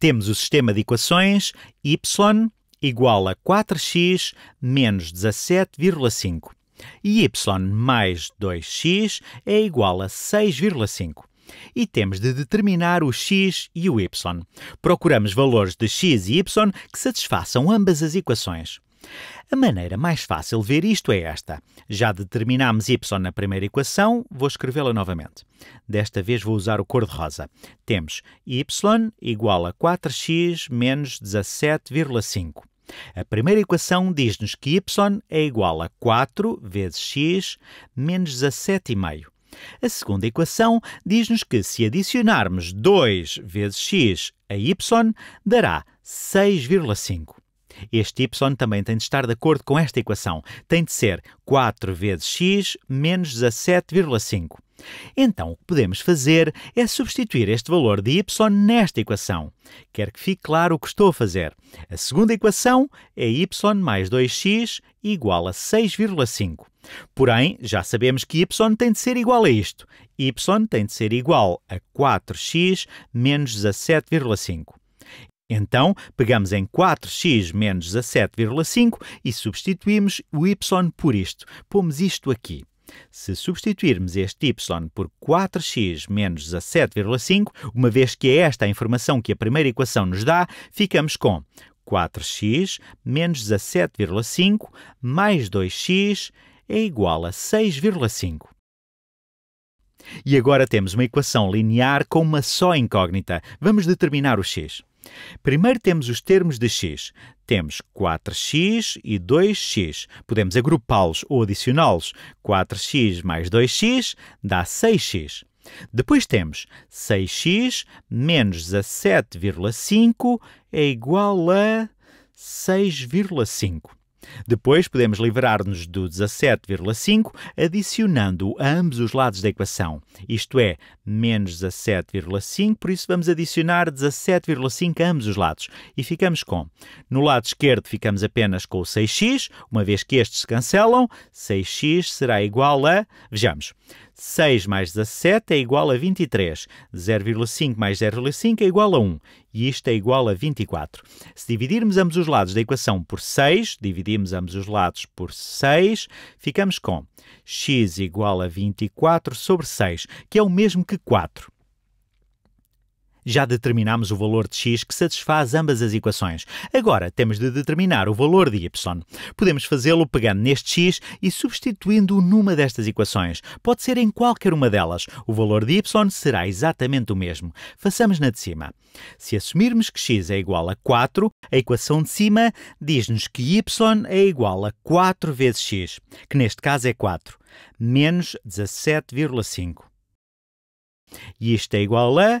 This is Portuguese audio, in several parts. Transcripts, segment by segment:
Temos o sistema de equações y igual a 4x menos 17,5 e y mais 2x é igual a 6,5 e temos de determinar o x e o y. Procuramos valores de x e y que satisfaçam ambas as equações. A maneira mais fácil de ver isto é esta. Já determinámos y na primeira equação, vou escrevê-la novamente. Desta vez vou usar o cor-de-rosa. Temos y igual a 4x menos 17,5. A primeira equação diz-nos que y é igual a 4 vezes x menos 17,5. A segunda equação diz-nos que se adicionarmos 2 vezes x a y, dará 6,5. Este y também tem de estar de acordo com esta equação. Tem de ser 4 vezes x menos 17,5. Então, o que podemos fazer é substituir este valor de y nesta equação. Quero que fique claro o que estou a fazer. A segunda equação é y mais 2x igual a 6,5. Porém, já sabemos que y tem de ser igual a isto. y tem de ser igual a 4x menos 17,5. Então, pegamos em 4x menos 17,5 e substituímos o y por isto. Pomos isto aqui. Se substituirmos este y por 4x menos 17,5, uma vez que é esta a informação que a primeira equação nos dá, ficamos com 4x menos 17,5 mais 2x é igual a 6,5. E agora temos uma equação linear com uma só incógnita. Vamos determinar o x. Primeiro temos os termos de x. Temos 4x e 2x. Podemos agrupá-los ou adicioná-los. 4x mais 2x dá 6x. Depois temos 6x menos 17,5 é igual a 6,5. Depois podemos livrar-nos do 17,5 adicionando a ambos os lados da equação, isto é, menos 17,5, por isso vamos adicionar 17,5 a ambos os lados e ficamos com. No lado esquerdo ficamos apenas com o 6x, uma vez que estes se cancelam, 6x será igual a. Vejamos. 6 mais 17 é igual a 23. 0,5 mais 0,5 é igual a 1. E isto é igual a 24. Se dividirmos ambos os lados da equação por 6, dividimos ambos os lados por 6, ficamos com x igual a 24 sobre 6, que é o mesmo que 4 já determinamos o valor de x que satisfaz ambas as equações. Agora temos de determinar o valor de y. Podemos fazê-lo pegando neste x e substituindo-o numa destas equações. Pode ser em qualquer uma delas. O valor de y será exatamente o mesmo. Façamos na de cima. Se assumirmos que x é igual a 4, a equação de cima diz-nos que y é igual a 4 vezes x, que neste caso é 4, menos 17,5. E isto é igual a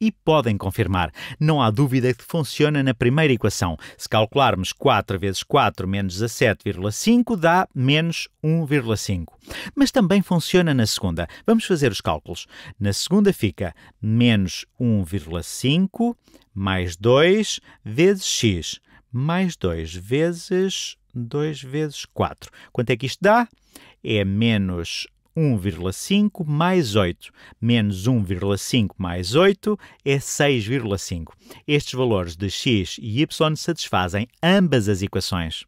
e podem confirmar. Não há dúvida que funciona na primeira equação. Se calcularmos 4 vezes 4 menos 17,5 dá menos 1,5. Mas também funciona na segunda. Vamos fazer os cálculos. Na segunda fica menos 1,5 mais 2 vezes x mais 2 vezes 2 vezes 4. Quanto é que isto dá? É menos 1,5 mais 8 menos 1,5 mais 8 é 6,5. Estes valores de x e y satisfazem ambas as equações.